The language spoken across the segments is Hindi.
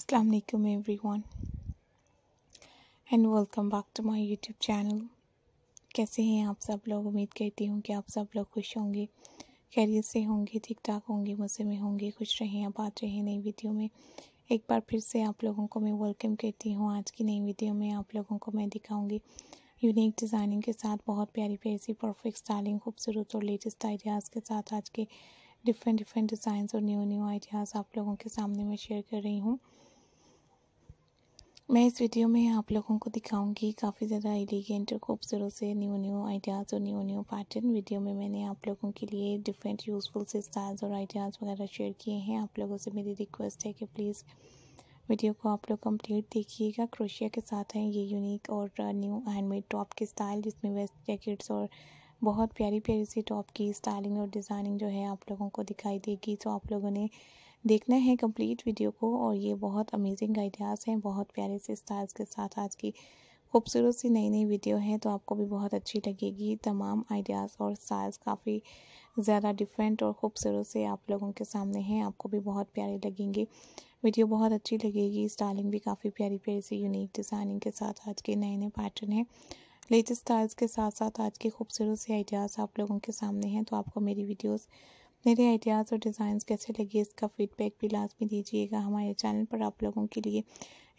Assalamu alaikum everyone and welcome back to my YouTube channel कैसे हैं आप सब लोग उम्मीद करती हूँ कि आप सब लोग खुश होंगे खैरियत से होंगे ठीक ठाक होंगे मज़े में होंगे खुश रहें अब रहे हैं नई वीडियो में एक बार फिर से आप लोगों को मैं वेलकम करती हूँ आज की नई वीडियो में आप लोगों को मैं दिखाऊंगी यूनिक डिज़ाइनिंग के साथ बहुत प्यारी प्यारी परफेक्ट स्टाइलिंग खूबसूरत और लेटेस्ट आइडियाज़ के साथ आज के डिफरेंट डिफरेंट डिज़ाइंस और न्यू न्यू आइडियाज़ आप लोगों के सामने मैं शेयर कर रही हूँ मैं इस वीडियो में आप लोगों को दिखाऊंगी काफ़ी ज़्यादा एलिगेंट और खूबसूरत से न्यू न्यू आइडियाज़ और न्यू न्यू पैटर्न वीडियो में मैंने आप लोगों के लिए डिफरेंट यूज़फुल से स्टाइल्स और आइडियाज़ वगैरह शेयर किए हैं आप लोगों से मेरी रिक्वेस्ट है कि प्लीज़ वीडियो को आप लोग कंप्लीट देखिएगा क्रोशिया के साथ हैं ये यूनिक और न्यू हैंडमेड टॉप के स्टाइल जिसमें वेस्ट जैकेट्स और बहुत प्यारी प्यारी सी टॉप की स्टाइलिंग और डिज़ाइनिंग जो है आप लोगों को दिखाई देगी तो आप लोगों ने देखना है कंप्लीट वीडियो को और ये बहुत अमेजिंग आइडियाज़ हैं बहुत प्यारे से स्टाइल्स के साथ आज की खूबसूरत सी नई नई वीडियो है तो आपको भी बहुत अच्छी लगेगी तमाम आइडियाज़ और स्टाइल्स काफ़ी ज़्यादा डिफरेंट और ख़ूबसूरत से आप लोगों के सामने हैं आपको भी बहुत प्यारे लगेंगे वीडियो बहुत अच्छी लगेगी स्टाइलिंग भी काफ़ी प्यारी प्यारी सी यूनिक डिज़ाइनिंग के साथ आज के नए नए पैटर्न हैं लेटेस्ट स्टाइल्स के साथ साथ आज के खूबसूरत से आइडियाज़ आप लोगों के सामने हैं तो आपको मेरी वीडियोज़ मेरे आइडियाज़ और डिज़ाइंस कैसे लगे इसका फ़ीडबैक भी लाजमी दीजिएगा हमारे चैनल पर आप लोगों के लिए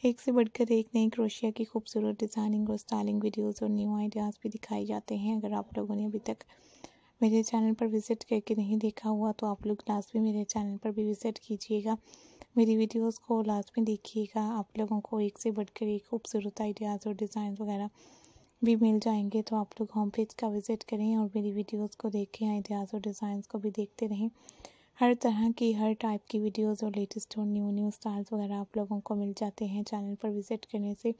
एक से बढ़कर एक नई क्रोशिया की खूबसूरत डिज़ाइनिंग और स्टाइलिंग वीडियोस और न्यू आइडियाज़ भी दिखाए जाते हैं अगर आप लोगों ने अभी तक मेरे चैनल पर विज़िट करके नहीं देखा हुआ तो आप लोग लाजमी मेरे चैनल पर भी विज़िट कीजिएगा मेरी वीडियोज़ को लाजमी देखिएगा आप लोगों को एक से बढ़कर एक खूबसूरत आइडियाज़ और डिज़ाइन वगैरह भी मिल जाएंगे तो आप लोग होम पेज का विज़िट करें और मेरी वीडियोस को देखें आइडियाज़ और डिज़ाइंस को भी देखते रहें हर तरह की हर टाइप की वीडियोस और लेटेस्ट और न्यू न्यू स्टाइल्स वगैरह आप लोगों को मिल जाते हैं चैनल पर विज़िट करने से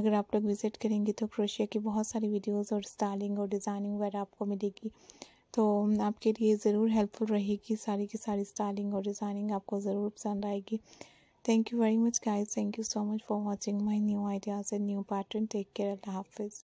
अगर आप लोग विज़िट करेंगे तो क्रोशिया की बहुत सारी वीडियोज़ और स्टाइलिंग और डिज़ाइनिंग वगैरह आपको मिलेगी तो आपके लिए ज़रूर हेल्पफुल रहेगी सारी की सारी स्टाइलिंग और डिज़ाइनिंग आपको ज़रूर पसंद आएगी thank you very much guys thank you so much for watching my new ideas and new pattern take care allah hafiz